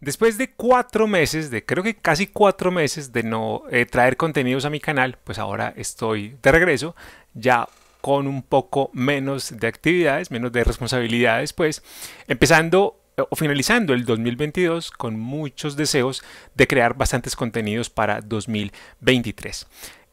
Después de cuatro meses, de creo que casi cuatro meses de no eh, traer contenidos a mi canal, pues ahora estoy de regreso, ya con un poco menos de actividades, menos de responsabilidades, pues empezando eh, o finalizando el 2022 con muchos deseos de crear bastantes contenidos para 2023.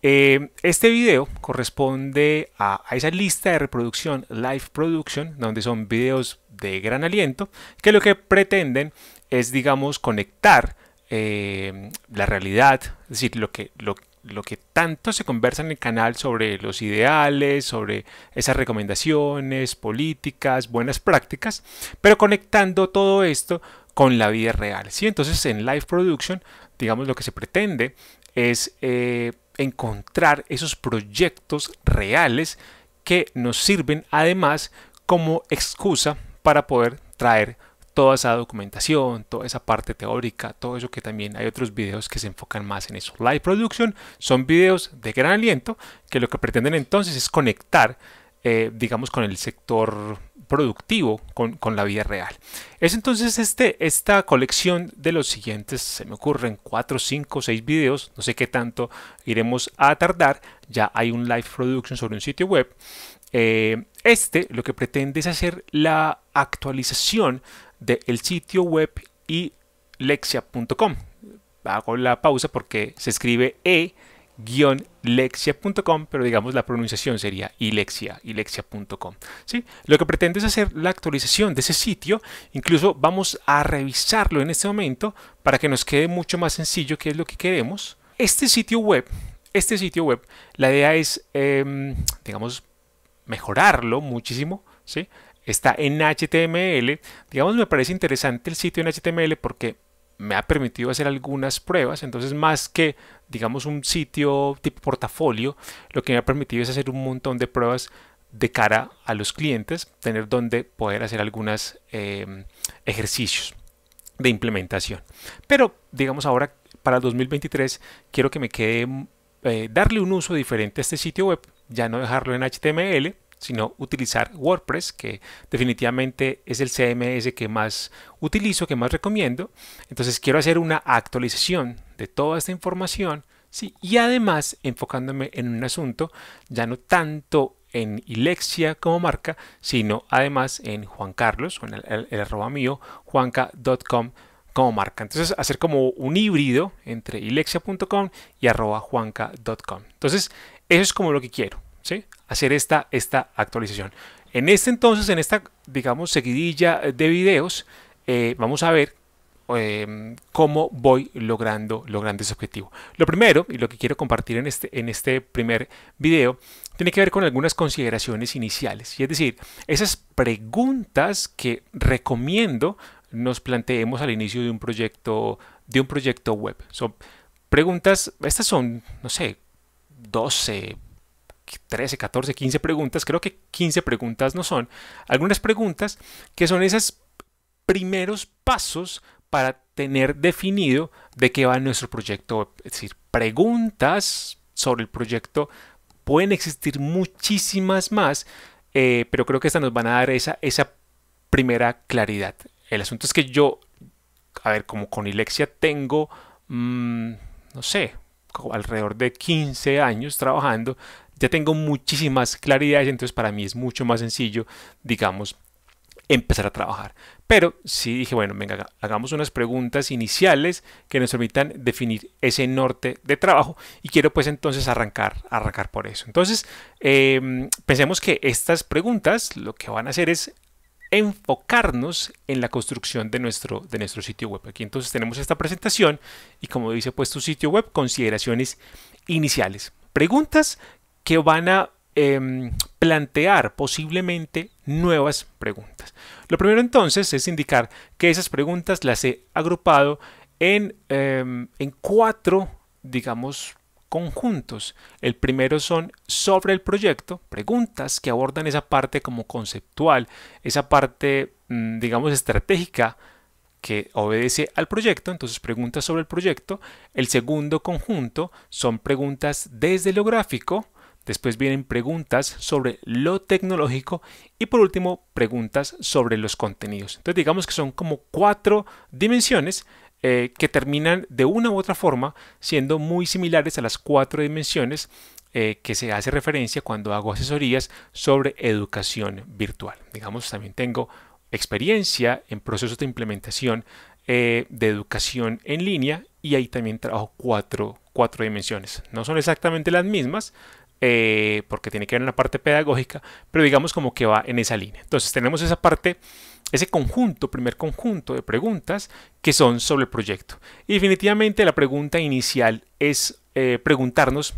Eh, este video corresponde a, a, esa lista de reproducción, live production, donde son videos de gran aliento, que lo que pretenden es, digamos, conectar eh, la realidad, es decir, lo que, lo, que tanto se conversa en el canal sobre los ideales, sobre esas recomendaciones, políticas, buenas prácticas, pero conectando todo esto con la vida real. ¿sí? Entonces en live production, digamos, lo que se pretende es eh, encontrar esos proyectos reales que nos sirven además como excusa para poder traer toda esa documentación, toda esa parte teórica, todo eso que también hay otros videos que se enfocan más en eso. Live Production son videos de gran aliento que lo que pretenden entonces es conectar, eh, digamos, con el sector productivo, con, la vida real. Es entonces este, esta colección de los siguientes, se me ocurren cuatro, cinco, seis videos, no sé qué tanto iremos a tardar, ya hay un live production sobre un sitio web. Eh, este lo que pretende es hacer la actualización del sitio web ilexia.com Hago la pausa porque se escribe e-lexia.com, pero digamos la pronunciación sería ilexia, ilexia.com. ¿sí? Lo que pretende es hacer la actualización de ese sitio, incluso vamos a revisarlo en este momento para que nos quede mucho más sencillo qué es lo que queremos. Este sitio web, este sitio web, la idea es, em, digamos, mejorarlo muchísimo, ¿sí? está en HTML. Digamos, me parece interesante el sitio en HTML porque me ha permitido hacer algunas pruebas, entonces más que digamos un sitio tipo portafolio, lo que me ha permitido es hacer un montón de pruebas de cara a los clientes, tener donde poder hacer algunos em, ejercicios de implementación. Pero digamos ahora para 2023 quiero que me quede eh, darle un uso diferente a este sitio web, ya no dejarlo en HTML, sino utilizar WordPress, que definitivamente es el CMS que más utilizo, que más recomiendo. Entonces quiero hacer una actualización de toda esta información, ¿sí? y además enfocándome en un asunto ya no tanto en Ilexia como marca, sino además en Juan Carlos, o en el, arroba mío, juanca.com como marca. Entonces, hacer como un híbrido entre ilexia.com y arroba juanca.com. Entonces, eso es como lo que quiero, ¿sí? hacer esta, esta actualización. En este entonces, en esta, digamos, seguidilla eh, de videos, eh, vamos a ver em, cómo voy logrando, logrando ese objetivo. Lo primero, y lo que quiero compartir en este, en este primer video, tiene que ver con algunas consideraciones iniciales. Y es decir, esas preguntas que recomiendo nos planteemos al inicio de un proyecto, de un proyecto web. Son preguntas, estas son, no sé, 12, 13, 14, 15 preguntas, creo que 15 preguntas no son, algunas preguntas que son esos primeros pasos para tener definido de qué va nuestro proyecto. Es decir, preguntas sobre el proyecto pueden existir muchísimas más, eh, pero creo que estas nos van a dar esa, esa primera claridad. El asunto es que yo, a ver, como con Ilexia tengo, mm, no sé, alrededor de 15 años trabajando, ya tengo muchísimas claridades, entonces para mí es mucho más sencillo, digamos, empezar a trabajar. Pero sí dije, bueno, venga, hagamos unas preguntas iniciales que nos permitan definir ese norte de trabajo y quiero pues entonces arrancar, arrancar por eso. Entonces, em, pensemos que estas preguntas lo que van a hacer es enfocarnos en la construcción de nuestro, de nuestro sitio web. Aquí entonces tenemos esta presentación y como dice pues tu sitio web, consideraciones iniciales. Preguntas que van a em, plantear posiblemente nuevas preguntas. Lo primero entonces es indicar que esas preguntas las he agrupado en, em, en cuatro, digamos, conjuntos. El primero son sobre el proyecto, preguntas que abordan esa parte como conceptual, esa parte, mm, digamos, estratégica que obedece al proyecto, entonces preguntas sobre el proyecto. El segundo conjunto son preguntas desde lo gráfico, Después vienen preguntas sobre lo tecnológico y por último preguntas sobre los contenidos. Entonces digamos que son como cuatro dimensiones eh, que terminan de una u otra forma siendo muy similares a las cuatro dimensiones eh, que se hace referencia cuando hago asesorías sobre educación virtual. Digamos, también tengo experiencia en procesos de implementación eh, de educación en línea y ahí también trabajo cuatro, cuatro dimensiones. No son exactamente las mismas, eh, porque tiene que ver en la parte pedagógica, pero digamos como que va en esa línea. Entonces tenemos esa parte, ese conjunto, primer conjunto de preguntas que son sobre el proyecto. Y definitivamente la pregunta inicial es eh, preguntarnos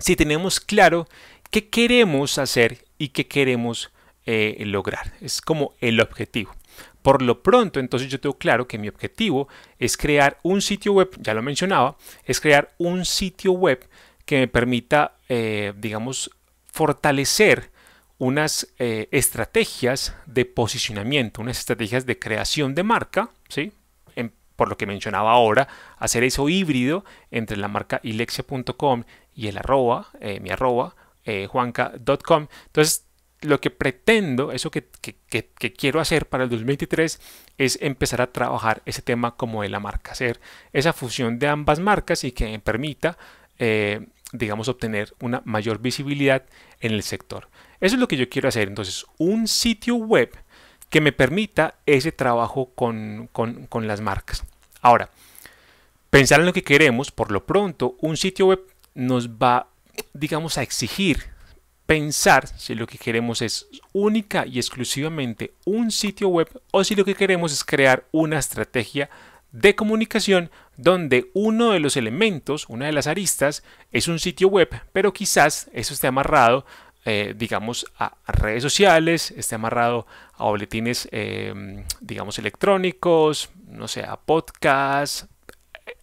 si tenemos claro qué queremos hacer y qué queremos eh, lograr. Es como el objetivo. Por lo pronto, entonces yo tengo claro que mi objetivo es crear un sitio web, ya lo mencionaba, es crear un sitio web que me permita, eh, digamos, fortalecer unas eh, estrategias de posicionamiento, unas estrategias de creación de marca, ¿sí? por lo que mencionaba ahora, hacer eso híbrido entre la marca ilexia.com y el arroba, eh, mi arroba, juanca.com. Entonces, lo que pretendo, eso que, quiero hacer para el 2023 es empezar a trabajar ese tema como de la marca, hacer esa fusión de ambas marcas y que me permita digamos, obtener una mayor visibilidad en el sector. Eso es lo que yo quiero hacer. Entonces, un sitio web que me permita ese trabajo con, las marcas. Ahora, pensar en lo que queremos, por lo pronto, un sitio web nos va, digamos, a exigir pensar si lo que queremos es única y exclusivamente un sitio web o si lo que queremos es crear una estrategia de comunicación donde uno de los elementos, una de las aristas, es un sitio web, pero quizás eso esté amarrado, eh, digamos, a redes sociales, esté amarrado a boletines, eh, digamos, electrónicos, no sé, a podcast,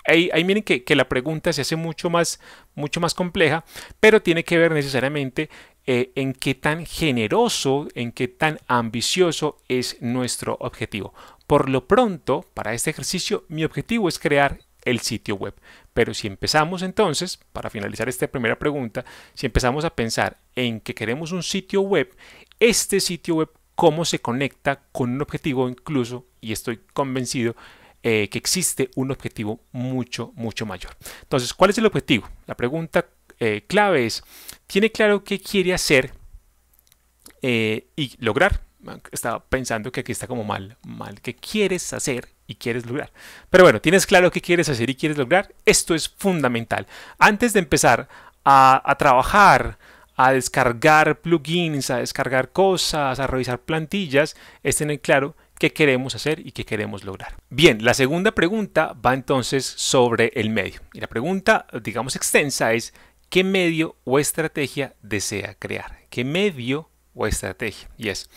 Ahí, miren que, la pregunta se hace mucho más, mucho más compleja, pero tiene que ver necesariamente eh, en qué tan generoso, en qué tan ambicioso es nuestro objetivo. Por lo pronto, para este ejercicio, mi objetivo es crear el sitio web. Pero si empezamos entonces, para finalizar esta primera pregunta, si empezamos a pensar en que queremos un sitio web, este sitio web, ¿cómo se conecta con un objetivo incluso? Y estoy convencido eh, que existe un objetivo mucho, mucho mayor. Entonces, ¿cuál es el objetivo? La pregunta eh, clave es, ¿tiene claro qué quiere hacer eh, y lograr? estaba pensando que aquí está como mal, mal, que quieres hacer y quieres lograr. Pero bueno, tienes claro qué quieres hacer y quieres lograr, esto es fundamental. Antes de empezar a, a trabajar, a descargar plugins, a descargar cosas, a revisar plantillas, es tener claro qué queremos hacer y qué queremos lograr. Bien, la segunda pregunta va entonces sobre el medio. Y la pregunta, digamos, extensa es, ¿qué medio o estrategia desea crear? ¿Qué medio o estrategia? Y es,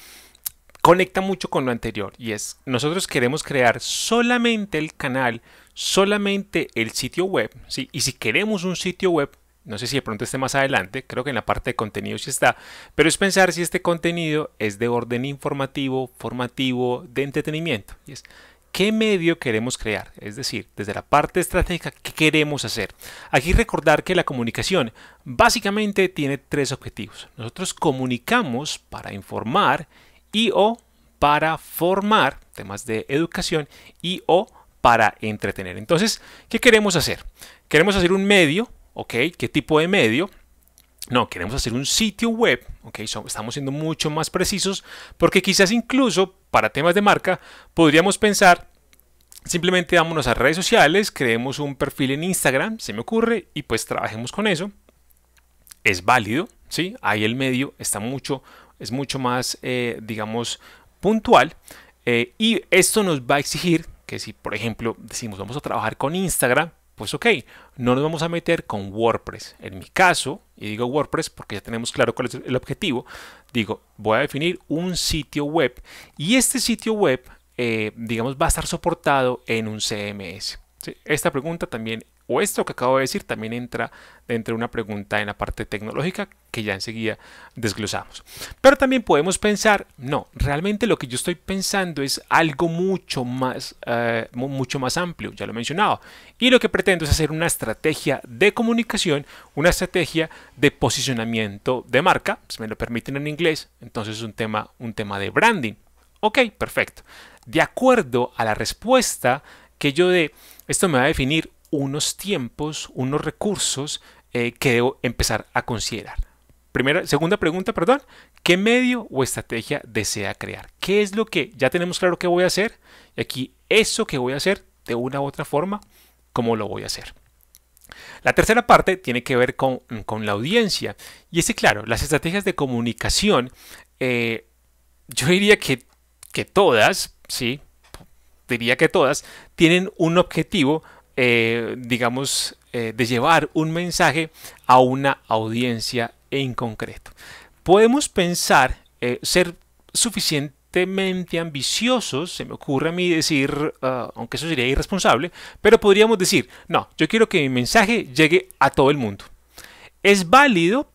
conecta mucho con lo anterior y es nosotros queremos crear solamente el canal, solamente el sitio web, ¿sí? Y si queremos un sitio web, no sé si de pronto esté más adelante, creo que en la parte de contenido sí está, pero es pensar si este contenido es de orden informativo, formativo, de entretenimiento. Y es, ¿Qué medio queremos crear? Es decir, desde la parte estratégica, ¿qué queremos hacer? Aquí recordar que la comunicación básicamente tiene tres objetivos. Nosotros comunicamos para informar, y o para formar, temas de educación, y o para entretener. Entonces, ¿qué queremos hacer? Queremos hacer un medio, ¿ok? ¿Qué tipo de medio? No, queremos hacer un sitio web, ¿ok? estamos siendo mucho más precisos porque quizás incluso para temas de marca podríamos pensar simplemente vámonos a redes sociales, creemos un perfil en Instagram, se me ocurre, y pues trabajemos con eso. Es válido, ¿sí? Ahí el medio está mucho es mucho más, eh, digamos, puntual. Eh, y esto nos va a exigir que si, por ejemplo, decimos vamos a trabajar con Instagram, pues ok, no nos vamos a meter con WordPress. En mi caso, y digo WordPress porque ya tenemos claro cuál es el objetivo, digo, voy a definir un sitio web y este sitio web, eh, digamos, va a estar soportado en un CMS. Esta pregunta también o esto que acabo de decir también entra dentro de una pregunta en la parte tecnológica que ya enseguida desglosamos. Pero también podemos pensar, no, realmente lo que yo estoy pensando es algo mucho más, eh, mucho más amplio, ya lo he mencionado. Y lo que pretendo es hacer una estrategia de comunicación, una estrategia de posicionamiento de marca, si me lo permiten en inglés, entonces es un tema, un tema de branding. Ok, perfecto. De acuerdo a la respuesta que yo dé, esto me va a definir unos tiempos, unos recursos eh, que debo empezar a considerar. Primera, segunda pregunta, perdón, ¿qué medio o estrategia desea crear? ¿Qué es lo que ya tenemos claro que voy a hacer? Y aquí eso que voy a hacer de una u otra forma, ¿cómo lo voy a hacer? La tercera parte tiene que ver con, la audiencia. Y es que, claro, las estrategias de comunicación, eh, yo diría que, que todas, sí, diría que todas, tienen un objetivo eh, digamos, eh, de llevar un mensaje a una audiencia en concreto. Podemos pensar eh, ser suficientemente ambiciosos, se me ocurre a mí decir, ah, aunque eso sería irresponsable, pero podríamos decir, no, yo quiero que mi mensaje llegue a todo el mundo. ¿Es válido?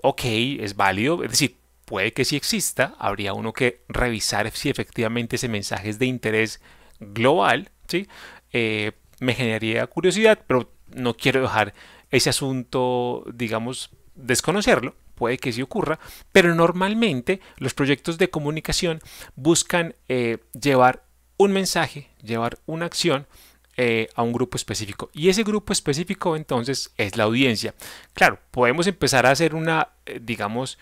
Ok, es válido, es decir, puede que sí exista, habría uno que revisar si efectivamente ese mensaje es de interés global, ¿sí? me generaría curiosidad, pero no quiero dejar ese asunto, digamos, desconocerlo, puede que sí ocurra, pero normalmente los proyectos de comunicación buscan eh, llevar un mensaje, llevar una acción eh, a un grupo específico. Y ese grupo específico entonces es la audiencia. Claro, podemos empezar a hacer una, eh, digamos,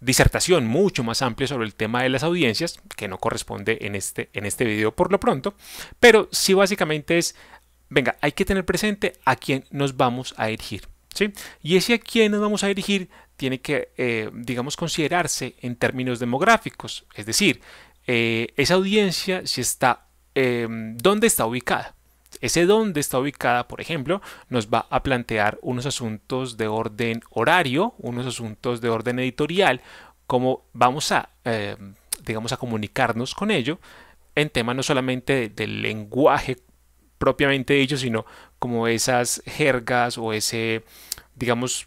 disertación mucho más amplia sobre el tema de las audiencias, que no corresponde en este, en este video por lo pronto, pero sí básicamente es venga, hay que tener presente a quién nos vamos a dirigir. ¿sí? Y ese a quién nos vamos a dirigir tiene que, eh, digamos, considerarse en términos demográficos. Es decir, eh, esa audiencia, si está, eh, ¿dónde está ubicada? Ese dónde está ubicada, por ejemplo, nos va a plantear unos asuntos de orden horario, unos asuntos de orden editorial, cómo vamos a, digamos, a comunicarnos con ello en tema no solamente del lenguaje propiamente dicho, sino como esas jergas o ese, digamos,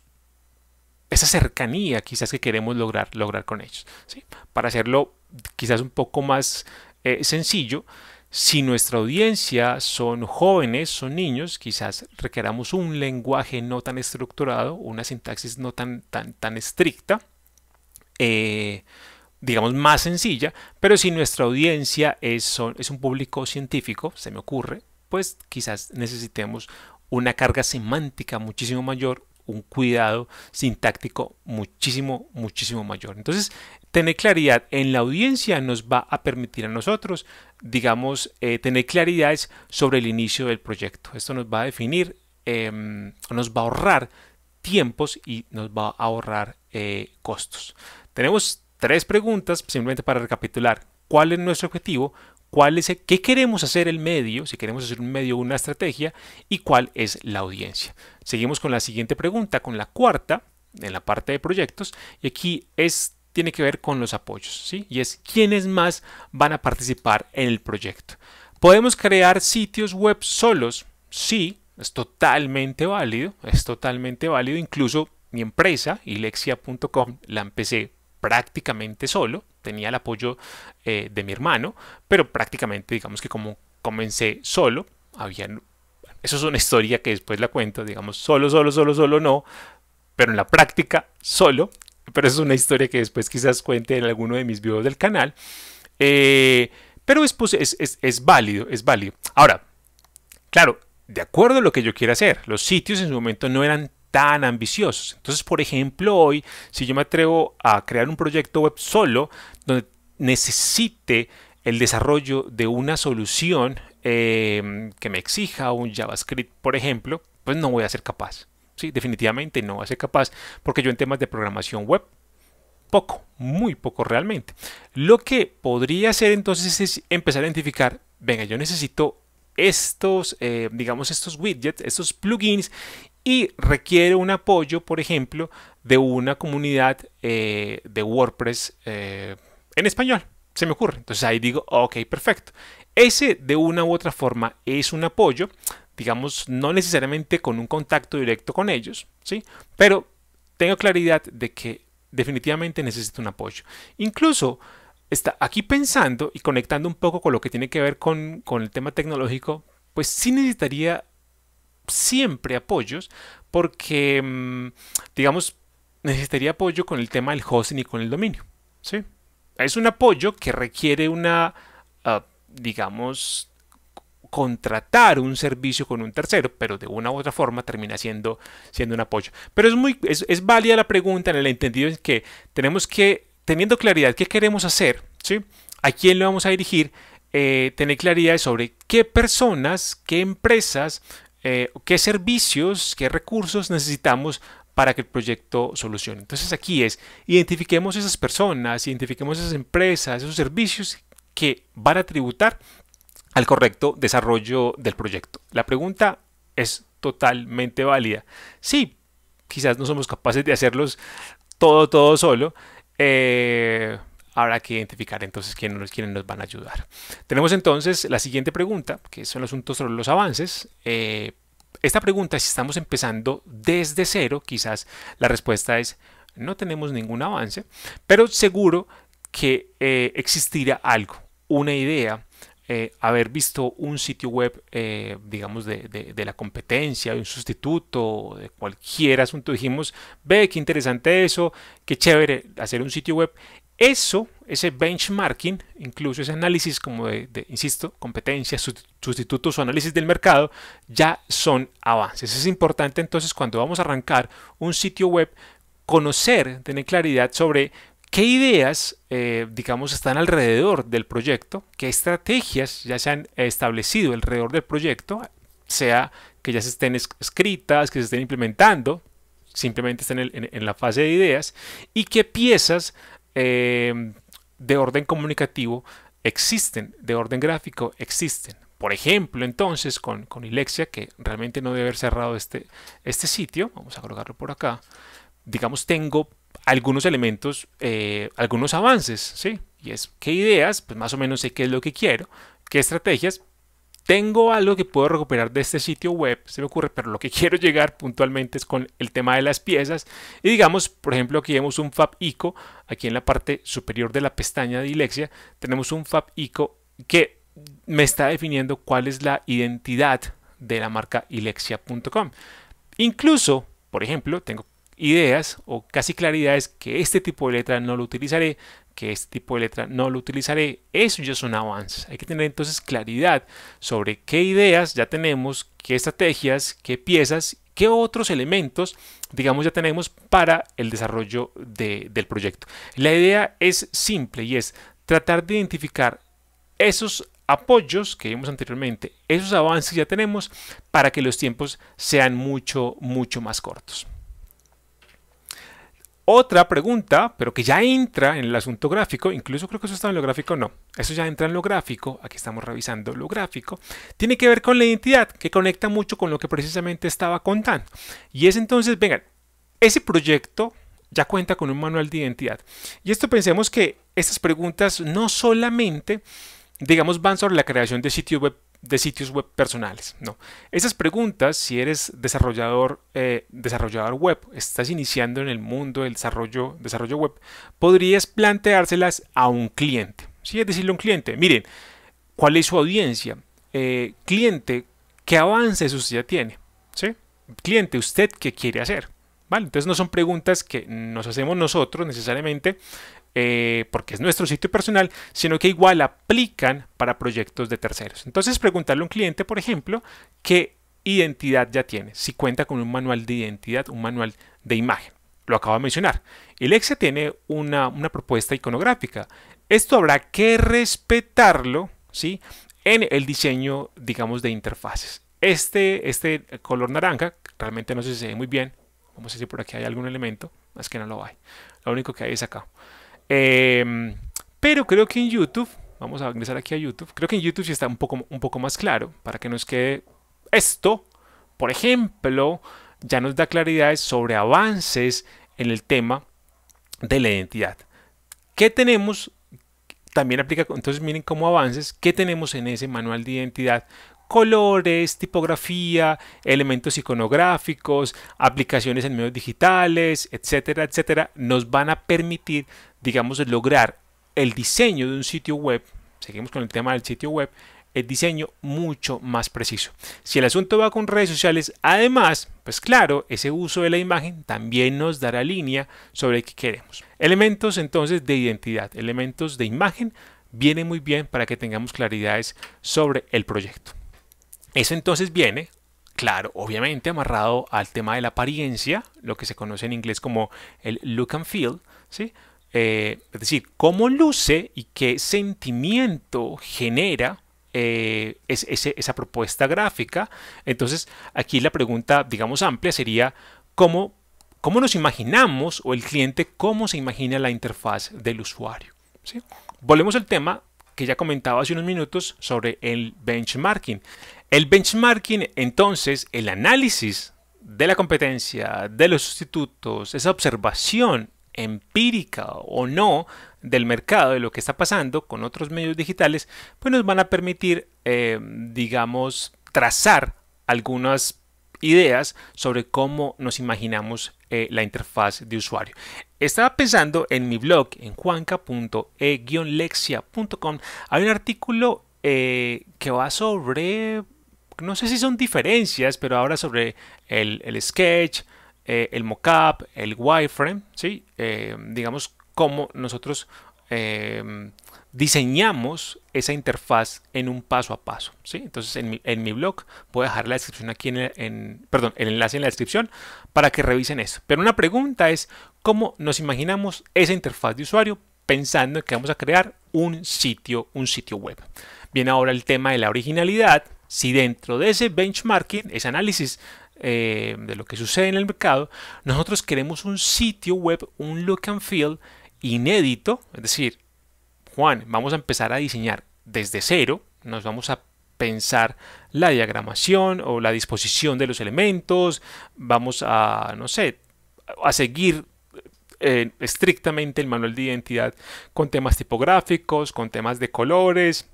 esa cercanía quizás que queremos lograr, lograr con ellos. ¿sí? Para hacerlo quizás un poco más eh, sencillo, si nuestra audiencia son jóvenes, son niños, quizás requeramos un lenguaje no tan estructurado, una sintaxis no tan, tan, tan estricta, eh, digamos más sencilla, pero si nuestra audiencia es un público científico, se me ocurre, pues quizás necesitemos una carga semántica muchísimo mayor, un cuidado sintáctico muchísimo, muchísimo mayor. Entonces, tener claridad en la audiencia nos va a permitir a nosotros, digamos, eh, tener claridades sobre el inicio del proyecto. Esto nos va a definir, em, nos va a ahorrar tiempos y nos va a ahorrar eh, costos. Tenemos tres preguntas, simplemente para recapitular. ¿Cuál es nuestro objetivo? cuál es qué queremos hacer el medio, si queremos hacer un medio una estrategia, y cuál es la audiencia. Seguimos con la siguiente pregunta, con la cuarta, en la parte de proyectos, y aquí es, tiene que ver con los apoyos, ¿sí? y es quiénes más van a participar en el proyecto. Podemos crear sitios web solos, sí, es totalmente válido, es totalmente válido, incluso mi empresa, ilexia.com, la empecé prácticamente solo, tenía el apoyo eh, de mi hermano, pero prácticamente digamos que como comencé solo, había, eso es una historia que después la cuento, digamos, solo, solo, solo, solo no, pero en la práctica solo, pero es una historia que después quizás cuente en alguno de mis videos del canal, eh, pero pues, es, es, es válido, es válido. Ahora, claro, de acuerdo a lo que yo quiera hacer, los sitios en su momento no eran tan ambiciosos. Entonces, por ejemplo, hoy, si yo me atrevo a crear un proyecto web solo, donde necesite el desarrollo de una solución em, que me exija un JavaScript, por ejemplo, pues no voy a ser capaz. Sí, definitivamente no voy a ser capaz, porque yo en temas de programación web, poco, muy poco realmente. Lo que podría hacer entonces es empezar a identificar, venga, yo necesito estos, eh, digamos, estos widgets, estos plugins, y requiere un apoyo, por ejemplo, de una comunidad eh, de WordPress eh, en español. Se me ocurre. Entonces ahí digo, ok, perfecto. Ese de una u otra forma es un apoyo, digamos, no necesariamente con un contacto directo con ellos, ¿sí? Pero tengo claridad de que definitivamente necesito un apoyo. Incluso está aquí pensando y conectando un poco con lo que tiene que ver con, con el tema tecnológico, pues sí necesitaría siempre apoyos porque, mm, digamos, necesitaría apoyo con el tema del hosting y con el dominio. ¿sí? Es un apoyo que requiere una, ah, digamos, contratar un servicio con un tercero, pero de una u otra forma termina siendo, siendo un apoyo. Pero es, muy, es, válida la pregunta en el entendido es que tenemos que, teniendo claridad qué queremos hacer, ¿sí? a quién le vamos a dirigir, eh, tener claridad sobre qué personas, qué empresas eh, qué servicios, qué recursos necesitamos para que el proyecto solucione. Entonces aquí es, identifiquemos esas personas, identifiquemos esas empresas, esos servicios que van a tributar al correcto desarrollo del proyecto. La pregunta es totalmente válida. Sí, quizás no somos capaces de hacerlos todo, todo solo, eh, habrá que identificar entonces quiénes nos, nos van a ayudar. Tenemos entonces la siguiente pregunta, que son los asuntos sobre los avances. Eh, esta pregunta, si estamos empezando desde cero, quizás la respuesta es no tenemos ningún avance, pero seguro que eh, existirá algo, una idea, eh, haber visto un sitio web, digamos, de, de, de, la competencia, de un sustituto, de cualquier asunto, dijimos, ve, qué interesante eso, qué chévere hacer un sitio web eso, ese benchmarking, incluso ese análisis como de, insisto, competencias, sustitutos o análisis del mercado, ya son avances. Es importante entonces cuando vamos a arrancar un sitio web, conocer, tener claridad sobre qué ideas, eh, digamos, están alrededor del proyecto, qué estrategias ya se han establecido alrededor del proyecto, sea que ya se estén escritas, que se estén implementando, simplemente estén en, en la fase de ideas, y qué piezas Em, de orden comunicativo existen, de orden gráfico existen. Por ejemplo, entonces, con, Ilexia, que realmente no debe haber cerrado este, este sitio, vamos a colocarlo por acá, digamos, tengo algunos elementos, eh, algunos avances, ¿sí? Y es qué ideas, pues más o menos sé qué es lo que quiero, qué estrategias, tengo algo que puedo recuperar de este sitio web, se me ocurre, pero lo que quiero llegar puntualmente es con el tema de las piezas. Y digamos, por ejemplo, aquí vemos un Fab ICO, aquí en la parte superior de la pestaña de Ilexia, tenemos un Fab ICO que me está definiendo cuál es la identidad de la marca ilexia.com. Incluso, por ejemplo, tengo ideas o casi claridades que este tipo de letra no lo utilizaré, que este tipo de letra no lo utilizaré, eso ya es un avance. Hay que tener entonces claridad sobre qué ideas ya tenemos, qué estrategias, qué piezas, qué otros elementos, digamos, ya tenemos para el desarrollo del proyecto. La idea es simple y es tratar de identificar esos apoyos que vimos anteriormente, esos avances ya tenemos para que los tiempos sean mucho, mucho más cortos. Otra pregunta, pero que ya entra en el asunto gráfico, incluso creo que eso está en lo gráfico, no, eso ya entra en lo gráfico, aquí estamos revisando lo gráfico, tiene que ver con la identidad, que conecta mucho con lo que precisamente estaba contando. Y es entonces, vengan, ese proyecto ya cuenta con un manual de identidad. Y esto pensemos que estas preguntas no solamente digamos, van sobre la creación de sitios web de sitios web personales. No. Esas preguntas, si eres desarrollador, eh, desarrollador web, estás iniciando en el mundo del desarrollo, desarrollo web, podrías planteárselas a un cliente. ¿sí? Es decirle a un cliente, miren, ¿cuál es su audiencia? Eh, cliente, ¿qué avances usted ya tiene? ¿Sí? Cliente, ¿usted qué quiere hacer? Entonces no son preguntas que nos hacemos nosotros necesariamente eh, porque es nuestro sitio personal, sino que igual aplican para proyectos de terceros. Entonces preguntarle a un cliente, por ejemplo, qué identidad ya tiene, si cuenta con un manual de identidad, un manual de imagen. Lo acabo de mencionar. El Exe tiene una, propuesta iconográfica. Esto habrá que respetarlo ¿sí? en el diseño, digamos, de interfaces. Este, este color naranja, realmente no se ve muy bien, Vamos a decir por aquí hay algún elemento, más que no lo hay. Lo único que hay es acá. Em, pero creo que en YouTube, vamos a ingresar aquí a YouTube, creo que en YouTube sí está un poco, un poco más claro para que nos quede esto. Por ejemplo, ya nos da claridades sobre avances en el tema de la identidad. ¿Qué tenemos? También aplica, entonces miren cómo avances, ¿qué tenemos en ese manual de identidad colores, tipografía, elementos iconográficos, aplicaciones en medios digitales, etcétera, etcétera, nos van a permitir, digamos, lograr el diseño de un sitio web, seguimos con el tema del sitio web, el diseño mucho más preciso. Si el asunto va con redes sociales, además, pues claro, ese uso de la imagen también nos dará línea sobre qué queremos. Elementos entonces de identidad, elementos de imagen, viene muy bien para que tengamos claridades sobre el proyecto. Eso entonces viene, claro, obviamente amarrado al tema de la apariencia, lo que se conoce en inglés como el look and feel, ¿sí? Eh, es decir, cómo luce y qué sentimiento genera eh, esa propuesta gráfica. Entonces, aquí la pregunta, digamos, amplia sería, ¿cómo, nos imaginamos o el cliente cómo se imagina la interfaz del usuario? Volvemos al tema que ya comentaba hace unos minutos sobre el benchmarking. El benchmarking, entonces, el análisis de la competencia, de los sustitutos, esa observación empírica o no del mercado, de lo que está pasando con otros medios digitales, pues nos van a permitir, eh, digamos, trazar algunas ideas sobre cómo nos imaginamos eh, la interfaz de usuario. Estaba pensando en mi blog, en juanca.e-lexia.com, hay un artículo eh, que va sobre, no sé si son diferencias, pero ahora sobre el, sketch, eh, el mockup, el wireframe, ¿sí? digamos, cómo nosotros diseñamos esa interfaz en un paso a paso. ¿sí? Entonces en mi, blog voy a dejar la descripción aquí en, el, perdón, el enlace en la descripción para que revisen eso. Pero una pregunta es cómo nos imaginamos esa interfaz de usuario pensando que vamos a crear un sitio, un sitio web. Bien, ahora el tema de la originalidad. Si dentro de ese benchmarking, ese análisis eh, de lo que sucede en el mercado, nosotros queremos un sitio web, un look and feel inédito, es decir, Juan, vamos a empezar a diseñar desde cero, nos vamos a pensar la diagramación o la disposición de los elementos, vamos a, no sé, a seguir eh, estrictamente el manual de identidad con temas tipográficos, con temas de colores.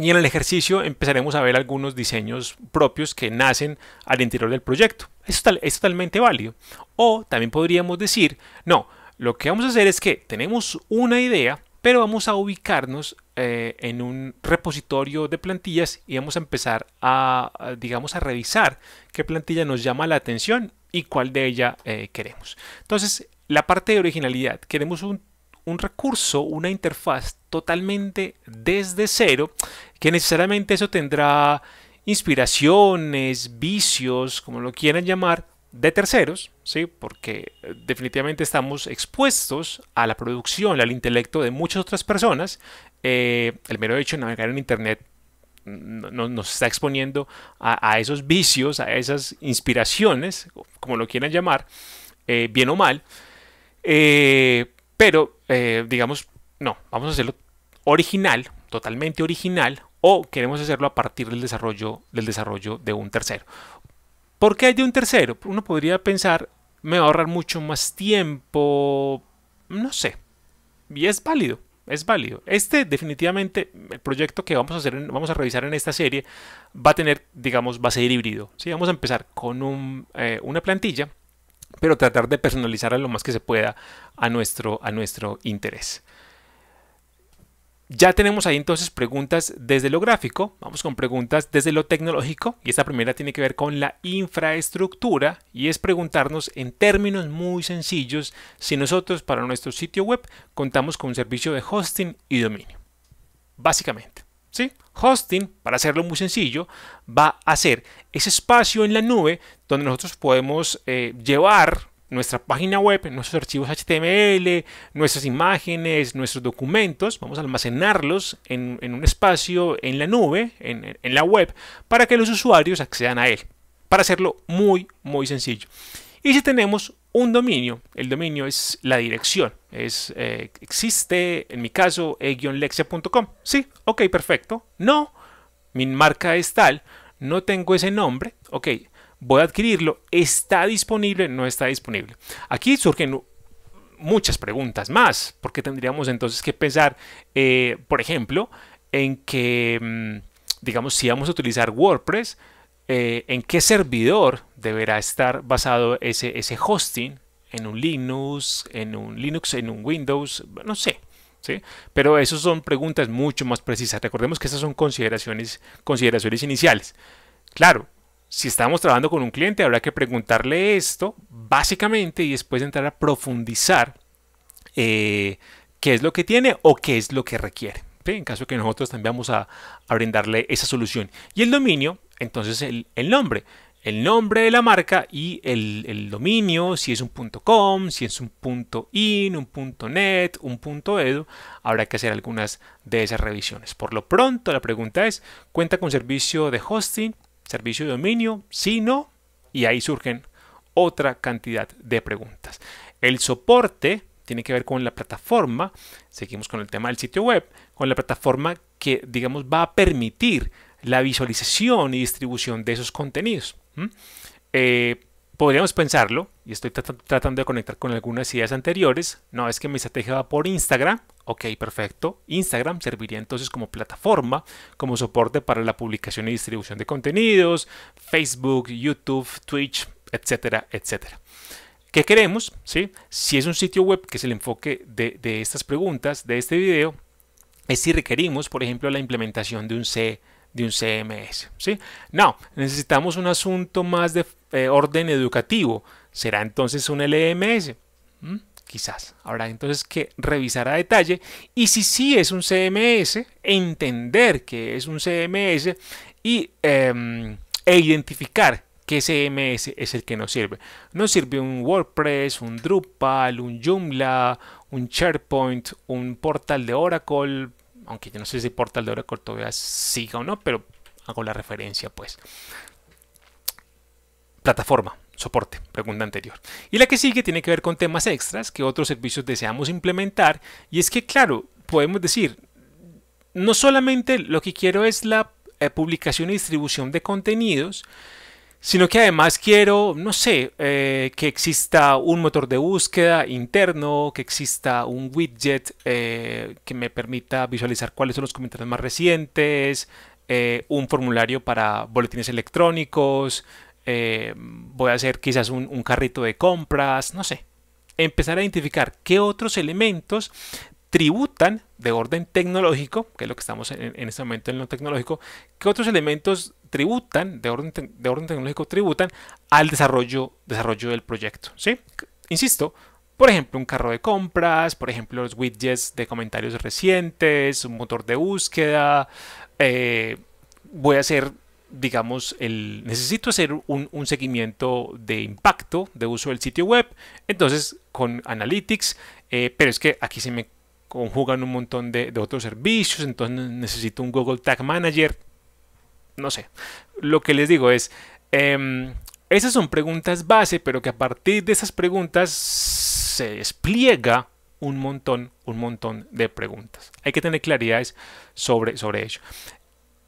Y en el ejercicio empezaremos a ver algunos diseños propios que nacen al interior del proyecto. Esto es totalmente válido. O también podríamos decir, no, lo que vamos a hacer es que tenemos una idea, pero vamos a ubicarnos eh, en un repositorio de plantillas y vamos a empezar a, digamos, a revisar qué plantilla nos llama la atención y cuál de ella eh, queremos. Entonces, la parte de originalidad. Queremos un, un recurso, una interfaz totalmente desde cero, que necesariamente eso tendrá inspiraciones, vicios, como lo quieran llamar, de terceros, ¿sí? porque eh, definitivamente estamos expuestos a la producción, al intelecto de muchas otras personas. Eh, el mero hecho de navegar en Internet nos está exponiendo a, esos vicios, a esas inspiraciones, como lo quieran llamar, eh, bien o mal. pero, digamos, no, vamos a hacerlo original, totalmente original, o queremos hacerlo a partir del desarrollo, del desarrollo de un tercero. ¿Por qué hay de un tercero? Uno podría pensar, me va a ahorrar mucho más tiempo, no sé. Y es válido, es válido. Este definitivamente, el proyecto que vamos a, hacer, vamos a revisar en esta serie, va a tener, digamos, va a ser híbrido. Si Vamos a empezar con eh, una plantilla, pero tratar de personalizarla lo más que se pueda a nuestro, a nuestro interés. Ya tenemos ahí entonces preguntas desde lo gráfico, vamos con preguntas desde lo tecnológico y esta primera tiene que ver con la infraestructura y es preguntarnos en términos muy sencillos si nosotros para nuestro sitio web contamos con un servicio de hosting y dominio. Básicamente, ¿sí? Hosting, para hacerlo muy sencillo, va a ser ese espacio en la nube donde nosotros podemos eh, llevar nuestra página web, nuestros archivos HTML, nuestras imágenes, nuestros documentos, vamos a almacenarlos en, un espacio en la nube, en, la web, para que los usuarios accedan a él. Para hacerlo muy, muy sencillo. Y si tenemos un dominio, el dominio es la dirección, es eh, existe, en mi caso, e-lexia.com. Sí, ok, perfecto. No, mi marca es tal, no tengo ese nombre, ok, voy a adquirirlo, está disponible, no está disponible. Aquí surgen muchas preguntas más, porque tendríamos entonces que pensar, eh, por ejemplo, en que, mm, digamos, si vamos a utilizar WordPress, eh, en qué servidor deberá estar basado ese, ese hosting, en un Linux, en un Linux, en un Windows, no sé, ¿Sí? Pero esas son preguntas mucho más precisas. Recordemos que esas son consideraciones, consideraciones iniciales. Claro, si estamos trabajando con un cliente, habrá que preguntarle esto básicamente y después entrar a profundizar eh, qué es lo que tiene o qué es lo que requiere. En caso que nosotros también vamos a, brindarle esa solución. Y el dominio, entonces el, nombre. El nombre de la marca y el, el, dominio, si es un .com, si es un .in, un .net, un .edu, habrá que hacer algunas de esas revisiones. Por lo pronto, la pregunta es, ¿cuenta con servicio de hosting? servicio de dominio, si no, y ahí surgen otra cantidad de preguntas. El soporte tiene que ver con la plataforma, seguimos con el tema del sitio web, con la plataforma que, digamos, va a permitir la visualización y distribución de esos contenidos. Eh, podríamos pensarlo, y estoy tratando de conectar con algunas ideas anteriores, no es que mi estrategia va por Instagram, Ok, perfecto. Instagram serviría entonces como plataforma, como soporte para la publicación y distribución de contenidos, Facebook, YouTube, Twitch, etcétera, etcétera. ¿Qué queremos? Si es un sitio web, que es el enfoque de, estas preguntas, de este video, es si requerimos, por ejemplo, la implementación de un C de un CMS. ¿sí? No, necesitamos un asunto más de eh, orden educativo. Será entonces un LMS. ¿Mm? quizás. Habrá entonces que revisar a detalle y si sí es un CMS, entender que es un CMS em, e identificar qué CMS es el que nos sirve. Nos sirve un WordPress, un Drupal, un Joomla, un SharePoint, un portal de Oracle, aunque yo no sé si el portal de Oracle todavía siga o no, pero hago la referencia pues. Plataforma, soporte, pregunta anterior. Y la que sigue tiene que ver con temas extras que otros servicios deseamos implementar. Y es que, claro, podemos decir, no solamente lo que quiero es la eh, publicación y distribución de contenidos, sino que además quiero, no sé, eh, que exista un motor de búsqueda interno, que exista un widget eh, que me permita visualizar cuáles son los comentarios más recientes, un formulario para boletines electrónicos, eh, voy a hacer quizás un, carrito de compras, no sé. Empezar a identificar qué otros elementos tributan de orden tecnológico, que es lo que estamos en, este momento en lo tecnológico, qué otros elementos tributan, de orden, de orden tecnológico tributan al desarrollo, desarrollo del proyecto. ¿sí? Insisto, por ejemplo, un carro de compras, por ejemplo, los widgets de comentarios recientes, un motor de búsqueda, eh, voy a hacer digamos, el, necesito hacer un, seguimiento de impacto de uso del sitio web, entonces con Analytics, eh, pero es que aquí se me conjugan un montón de, otros servicios, entonces necesito un Google Tag Manager, no sé. Lo que les digo es, em, esas son preguntas base, pero que a partir de esas preguntas se despliega un montón, un montón de preguntas. Hay que tener claridades sobre, sobre ello.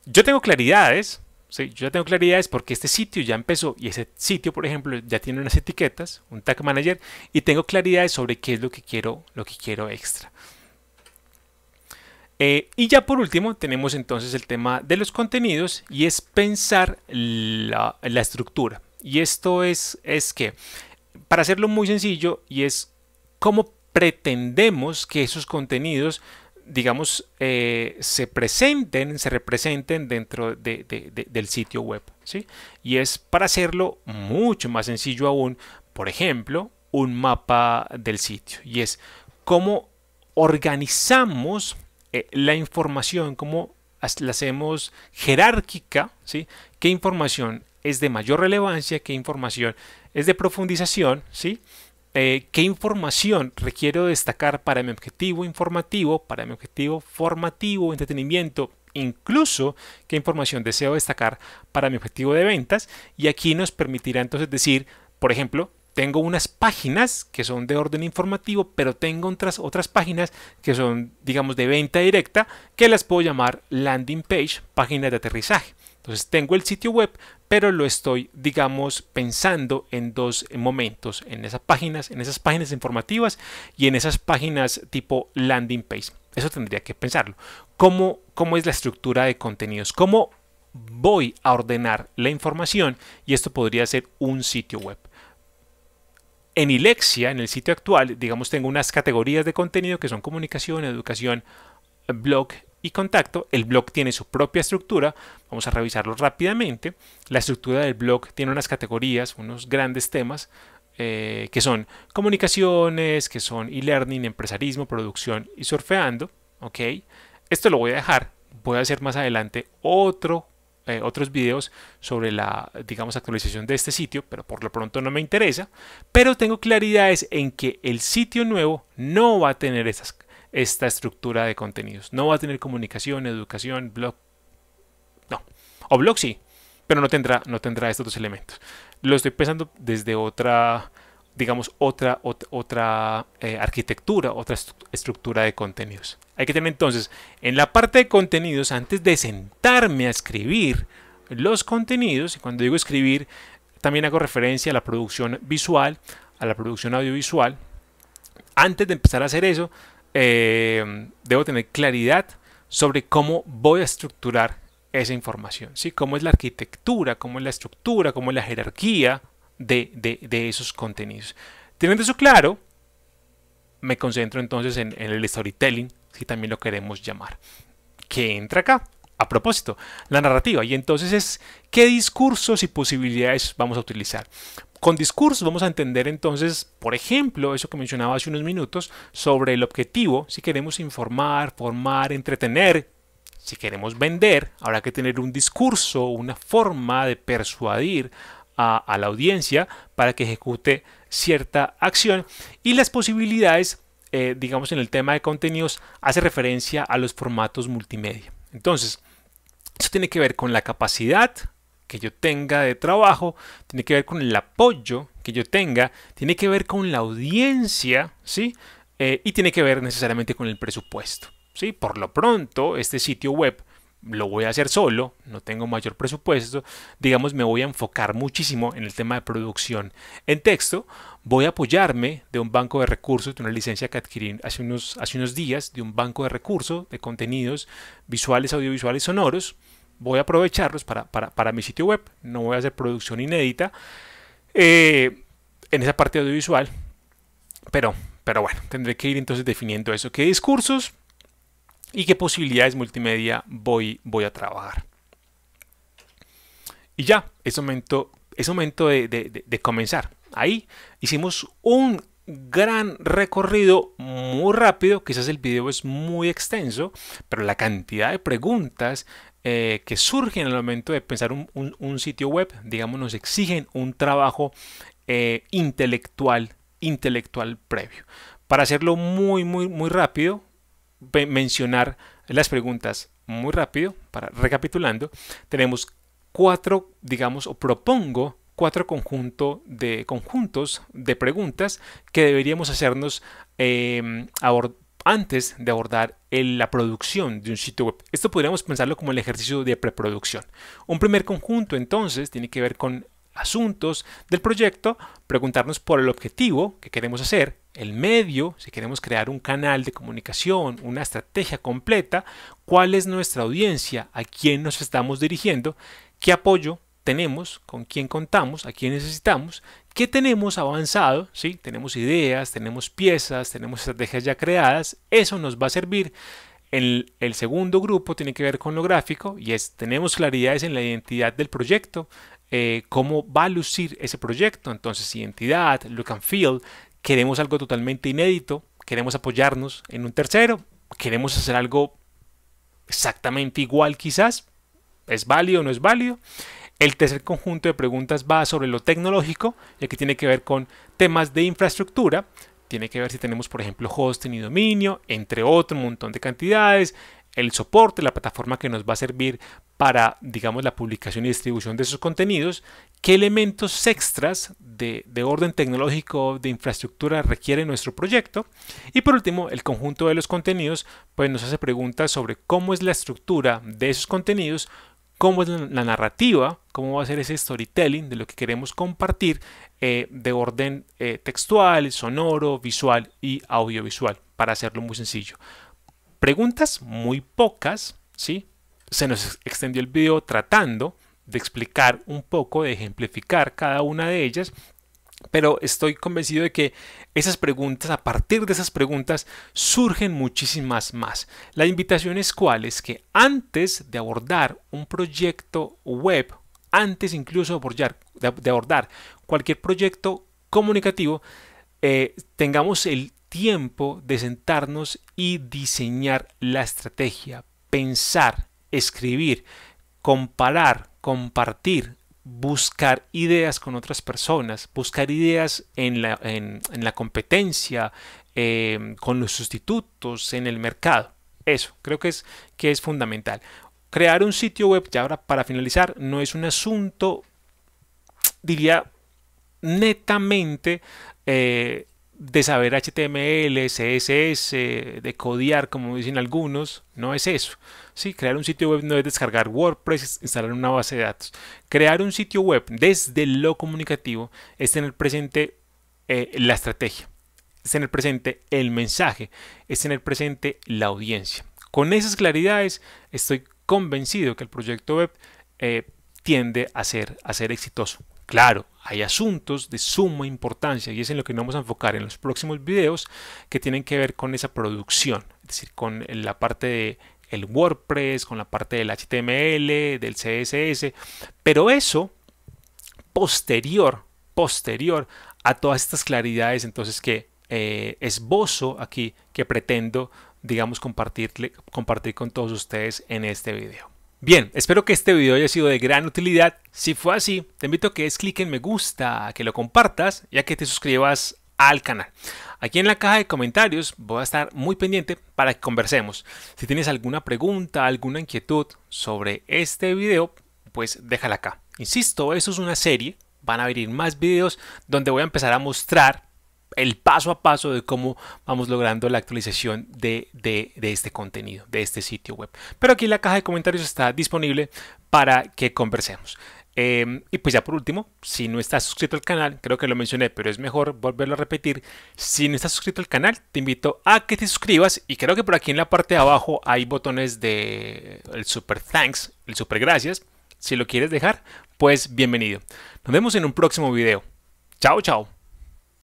Yo tengo claridades, yo ya tengo claridad es porque este sitio ya empezó y ese sitio, por ejemplo, ya tiene unas etiquetas, un tag manager y tengo claridad sobre qué es lo que quiero, lo que quiero extra. Eh, y ya por último tenemos entonces el tema de los contenidos y es pensar la, la estructura. Y esto es, es que, para hacerlo muy sencillo, y es cómo pretendemos que esos contenidos digamos, eh, se presenten, se representen dentro de, del sitio web. ¿sí? Y es para hacerlo mucho más sencillo aún, por ejemplo, un mapa del sitio. Y es cómo organizamos eh, la información, cómo la hacemos jerárquica, ¿sí? qué información es de mayor relevancia, qué información es de profundización, ¿sí? Eh, ¿Qué información requiero destacar para mi objetivo informativo, para mi objetivo formativo, entretenimiento? Incluso qué información deseo destacar para mi objetivo de ventas. Y aquí nos permitirá entonces decir, por ejemplo, tengo unas páginas que son de orden informativo, pero tengo otras, otras páginas que son, digamos, de venta directa, que las puedo llamar landing page, páginas de aterrizaje. Entonces tengo el sitio web, pero lo estoy, digamos, pensando en dos momentos, en esas páginas, en esas páginas informativas y en esas páginas tipo landing page. Eso tendría que pensarlo. ¿Cómo, cómo es la estructura de contenidos? ¿Cómo voy a ordenar la información? Y esto podría ser un sitio web. En Ilexia, en el sitio actual, digamos, tengo unas categorías de contenido que son comunicación, educación, blog y contacto. El blog tiene su propia estructura, vamos a revisarlo rápidamente. La estructura del blog tiene unas categorías, unos grandes temas, eh, que son comunicaciones, que son e-learning, empresarismo, producción y surfeando. ¿ok? Esto lo voy a dejar, voy a hacer más adelante otro, eh, otros videos sobre la, digamos, actualización de este sitio, pero por lo pronto no me interesa. Pero tengo claridades en que el sitio nuevo no va a tener esas esta estructura de contenidos. No va a tener comunicación, educación, blog. No. O blog sí, pero no tendrá, no tendrá estos dos elementos. Lo estoy pensando desde otra, digamos, otra, otra, eh, arquitectura, otra estructura de contenidos. Hay que tener entonces, en la parte de contenidos, antes de sentarme a escribir los contenidos, y cuando digo escribir, también hago referencia a la producción visual, a la producción audiovisual. Antes de empezar a hacer eso, eh, debo tener claridad sobre cómo voy a estructurar esa información, ¿sí? Cómo es la arquitectura, cómo es la estructura, cómo es la jerarquía de, esos contenidos. Teniendo eso claro, me concentro entonces en, en, el storytelling, si también lo queremos llamar, que entra acá. A propósito, la narrativa. Y entonces es qué discursos y posibilidades vamos a utilizar. Con discurso vamos a entender entonces, por ejemplo, eso que mencionaba hace unos minutos sobre el objetivo, si queremos informar, formar, entretener, si queremos vender, habrá que tener un discurso, una forma de persuadir a, la audiencia para que ejecute cierta acción y las posibilidades, eh, digamos en el tema de contenidos, hace referencia a los formatos multimedia. Entonces, eso tiene que ver con la capacidad que yo tenga de trabajo, tiene que ver con el apoyo que yo tenga, tiene que ver con la audiencia, ¿sí? Eh, y tiene que ver necesariamente con el presupuesto, ¿sí? Por lo pronto, este sitio web lo voy a hacer solo, no tengo mayor presupuesto, digamos me voy a enfocar muchísimo en el tema de producción en texto, voy a apoyarme de un banco de recursos, de una licencia que adquirí hace unos, hace unos días, de un banco de recursos de contenidos visuales, audiovisuales, sonoros, voy a aprovecharlos para, mi sitio web, no voy a hacer producción inédita eh, en esa parte audiovisual, pero, pero bueno, tendré que ir entonces definiendo eso, qué discursos y qué posibilidades multimedia voy, voy a trabajar. Y ya, es momento, es momento de comenzar. Ahí hicimos un gran recorrido muy rápido, quizás el video es muy extenso, pero la cantidad de preguntas eh, que surgen el momento de pensar un, sitio web, digamos, nos exigen un trabajo eh, intelectual, intelectual previo. Para hacerlo muy, muy, muy rápido, mencionar las preguntas muy rápido, para recapitulando, tenemos cuatro, digamos, o propongo cuatro conjunto de, conjuntos de preguntas que deberíamos hacernos eh, abordar antes de abordar la producción de un sitio web. Esto podríamos pensarlo como el ejercicio de preproducción. Un primer conjunto entonces tiene que ver con asuntos del proyecto, preguntarnos por el objetivo que queremos hacer, el medio, si queremos crear un canal de comunicación, una estrategia completa, cuál es nuestra audiencia, a quién nos estamos dirigiendo, qué apoyo tenemos, con quién contamos, a quién necesitamos, qué tenemos avanzado, ¿sí? tenemos ideas, tenemos piezas, tenemos estrategias ya creadas, eso nos va a servir. El, el segundo grupo tiene que ver con lo gráfico y es tenemos claridades en la identidad del proyecto, eh, cómo va a lucir ese proyecto, entonces identidad, look and feel, queremos algo totalmente inédito, queremos apoyarnos en un tercero, queremos hacer algo exactamente igual quizás, ¿es válido o no es válido? El tercer conjunto de preguntas va sobre lo tecnológico, ya que tiene que ver con temas de infraestructura. Tiene que ver si tenemos, por ejemplo, hosting y dominio, entre otro montón de cantidades, el soporte, la plataforma que nos va a servir para, digamos, la publicación y distribución de esos contenidos, qué elementos extras de, orden tecnológico, de infraestructura requiere nuestro proyecto. Y por último, el conjunto de los contenidos, pues nos hace preguntas sobre cómo es la estructura de esos contenidos, cómo es la narrativa, cómo va a ser ese storytelling de lo que queremos compartir eh, de orden eh, textual, sonoro, visual y audiovisual, para hacerlo muy sencillo. Preguntas muy pocas, ¿sí? Se nos extendió el video tratando de explicar un poco, de ejemplificar cada una de ellas pero estoy convencido de que esas preguntas, a partir de esas preguntas, surgen muchísimas más. La invitación es cuál es que antes de abordar un proyecto web, antes incluso de abordar, cualquier proyecto comunicativo, eh, tengamos el tiempo de sentarnos y diseñar la estrategia, pensar, escribir, comparar, compartir, buscar ideas con otras personas, buscar ideas en la, competencia, em, con los sustitutos, en el mercado. Eso, creo que es, que es fundamental. Crear un sitio web, ya ahora para finalizar, no es un asunto, diría, netamente eh, de saber HTML, CSS, de codear, como dicen algunos, no es eso. Crear un sitio web no es descargar WordPress, instalar una base de datos. Crear un sitio web desde lo comunicativo es tener presente eh, la estrategia, es tener presente el mensaje, es tener presente la audiencia. Con esas claridades estoy convencido que el proyecto web eh, tiende a ser, a ser exitoso. Claro, hay asuntos de suma importancia y es en lo que nos vamos a enfocar en los próximos videos que tienen que ver con esa producción, es decir, con la parte de el WordPress, con la parte del HTML, del CSS, pero eso posterior, posterior a todas estas claridades entonces que eh, esbozo aquí que pretendo, digamos, compartirle, compartir con todos ustedes en este video. Bien, espero que este video haya sido de gran utilidad. Si fue así, te invito a que des clic en me gusta, que lo compartas ya que te suscribas al canal. Aquí en la caja de comentarios voy a estar muy pendiente para que conversemos. Si tienes alguna pregunta, alguna inquietud sobre este video, pues déjala acá. Insisto, eso es una serie, van a abrir más videos donde voy a empezar a mostrar el paso a paso de cómo vamos logrando la actualización de, este contenido, de este sitio web. Pero aquí en la caja de comentarios está disponible para que conversemos. Em, y pues ya por último, si no estás suscrito al canal, creo que lo mencioné, pero es mejor volverlo a repetir. Si no estás suscrito al canal, te invito a que te suscribas y creo que por aquí en la parte de abajo hay botones de el super thanks, el super gracias. Si lo quieres dejar, pues bienvenido. Nos vemos en un próximo video. Chao, chao.